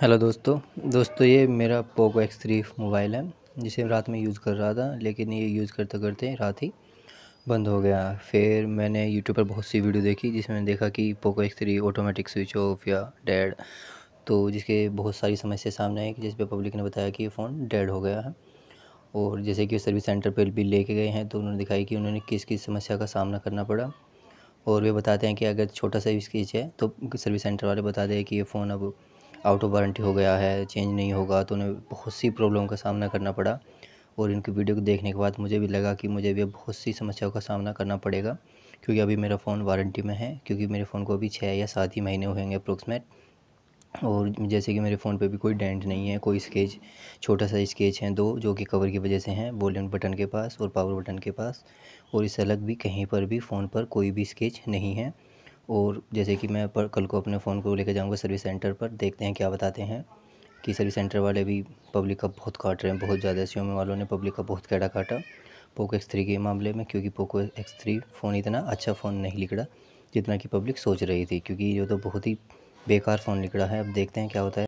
hello दोस्तों दोस्तों ये मेरा पोको एक्स थ्री मोबाइल है जिसे रात में यूज़ कर रहा था लेकिन ये यूज़ करते करते रात ही बंद हो गया फिर मैंने यूट्यूब पर बहुत सी वीडियो देखी जिसमें देखा कि Poco X three automatic switch off या डेड तो जिसके बहुत सारी समस्या सामने आई कि जिस पर पब्लिक ने बताया कि ये फ़ोन डेड हो गया है और जैसे कि सर्विस सेंटर पर भी लेके गए हैं तो उन्होंने दिखाई कि उन्होंने किस किस समस्या का सामना करना पड़ा और वे बताते हैं कि अगर छोटा सा भी है तो सर्विस सेंटर वाले बता दें कि ये फ़ोन अब आउट ऑफ वारंटी हो गया है चेंज नहीं होगा तो उन्हें बहुत सी प्रॉब्लम का सामना करना पड़ा और इनकी वीडियो को देखने के बाद मुझे भी लगा कि मुझे भी अब बहुत सी समस्याओं का सामना करना पड़ेगा क्योंकि अभी मेरा फ़ोन वारंटी में है क्योंकि मेरे फ़ोन को अभी छः या सात ही महीने हुएंगे अप्रोक्सीमेट और जैसे कि मेरे फ़ोन पे भी कोई डेंट नहीं है कोई स्केच छोटा सा स्केच हैं दो जो कि कवर की वजह से हैं वॉल्यूम बटन के पास और पावर बटन के पास और इससे अलग भी कहीं पर भी फ़ोन पर कोई भी स्केच नहीं है और जैसे कि मैं पर कल को अपने फ़ोन को लेकर जाऊँगा सर्विस सेंटर पर देखते हैं क्या बताते हैं कि सर्विस सेंटर वाले भी पब्लिक का बहुत काट रहे हैं बहुत ज़्यादा सी वालों ने पब्लिक का बहुत कैड़ा काटा पोको एक्स थ्री के मामले में क्योंकि पोको एक्स थ्री फ़ोन इतना अच्छा फ़ोन नहीं निकला जितना कि पब्लिक सोच रही थी क्योंकि ये तो बहुत ही बेकार फ़ोन निकला है अब देखते हैं क्या होता है